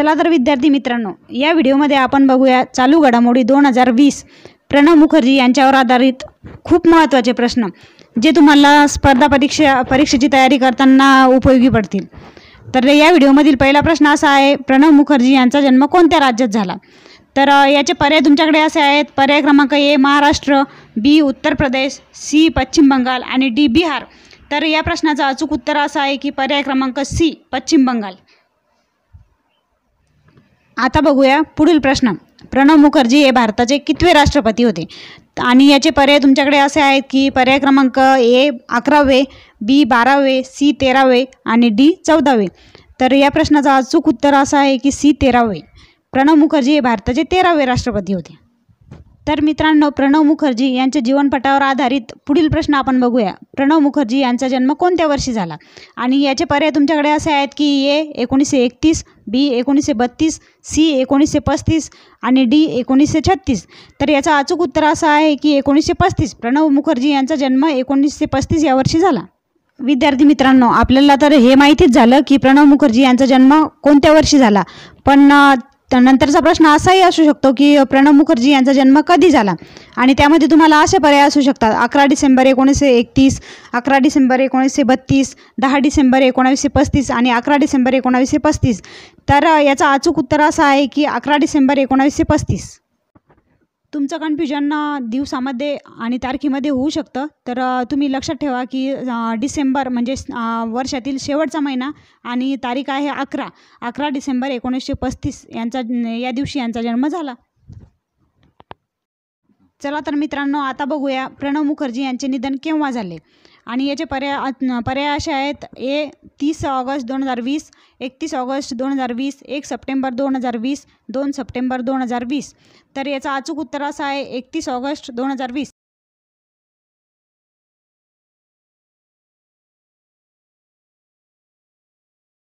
चला तर विद्यार्थी मित्रांनो या व्हिडिओमध्ये आपण बघूया चालू घडामोडी दोन हजार वीस प्रणव मुखर्जी यांच्यावर आधारित खूप महत्त्वाचे प्रश्न जे तुम्हाला स्पर्धा परीक्षा परीक्षेची तयारी करताना उपयोगी पडतील तर या व्हिडिओमधील पहिला प्रश्न असा आहे प्रणव मुखर्जी यांचा जन्म कोणत्या राज्यात झाला तर याचे पर्याय तुमच्याकडे असे आहेत पर्याय क्रमांक ए महाराष्ट्र बी उत्तर प्रदेश सी पश्चिम बंगाल आणि डी बिहार तर या प्रश्नाचं अचूक उत्तर असं आहे की पर्याय क्रमांक सी पश्चिम बंगाल आता बघूया पुढील प्रश्न प्रणव मुखर्जी हे भारताचे कितवे राष्ट्रपती होते आणि याचे पर्याय तुमच्याकडे असे आहेत की पर्याय क्रमांक ए अकरावे बी बारावे सी तेरावे आणि डी चौदावे तर या प्रश्नाचं अचूक उत्तर असं आहे की सी तेरावे प्रणव मुखर्जी हे भारताचे तेरावे राष्ट्रपती होते तर मित्रांनो प्रणव मुखर्जी यांच्या जीवनपटावर आधारित पुढील प्रश्न आपण बघूया प्रणव मुखर्जी यांचा जन्म कोणत्या वर्षी झाला आणि याचे पर्याय तुमच्याकडे असे आहेत की ए एकोणीसशे एकतीस बी एकोणीसशे बत्तीस सी एकोणीसशे पस्तीस आणि डी एकोणीसशे छत्तीस तर याचा अचूक उत्तर असं आहे की एकोणीसशे पस्तीस प्रणव मुखर्जी यांचा जन्म एकोणीसशे पस्तीस या वर्षी झाला विद्यार्थी मित्रांनो आपल्याला तर हे माहितीच झालं की प्रणव मुखर्जी यांचा जन्म कोणत्या वर्षी झाला पण त्यानंतरचा प्रश्न असाही असू शकतो की प्रणव मुखर्जी यांचा जन्म कधी झाला आणि त्यामध्ये तुम्हाला असे पर्याय असू शकतात अकरा डिसेंबर एकोणीसशे एकतीस अकरा डिसेंबर एकोणीसशे बत्तीस दहा डिसेंबर एकोणावीसशे पस्तीस आणि अकरा डिसेंबर एकोणावीसशे पस्तीस तर याचा अचूक उत्तर असं आहे की अकरा डिसेंबर एकोणावीसशे पस्तीस तुमचं कन्फ्युजन दिवसामध्ये आणि तारखेमध्ये होऊ शकतं तर तुम्ही लक्षात ठेवा की डिसेंबर म्हणजे वर्षातील शेवटचा महिना आणि तारीख आहे अकरा अकरा डिसेंबर एकोणीसशे पस्तीस यांचा या दिवशी यांचा जन्म झाला चला तर मित्रांनो आता बघूया प्रणव मुखर्जी यांचे निधन केव्हा झाले आणि याचे पर्याय पर्याय असे आहेत ए तीस ऑगस्ट दोन हजार वीस एकतीस ऑगस्ट दोन हजार वीस एक सप्टेंबर दोन हजार वीस दोन सप्टेंबर दोन हजार वीस तर याचा अचूक उत्तर असा आहे एकतीस ऑगस्ट दोन हजार वीस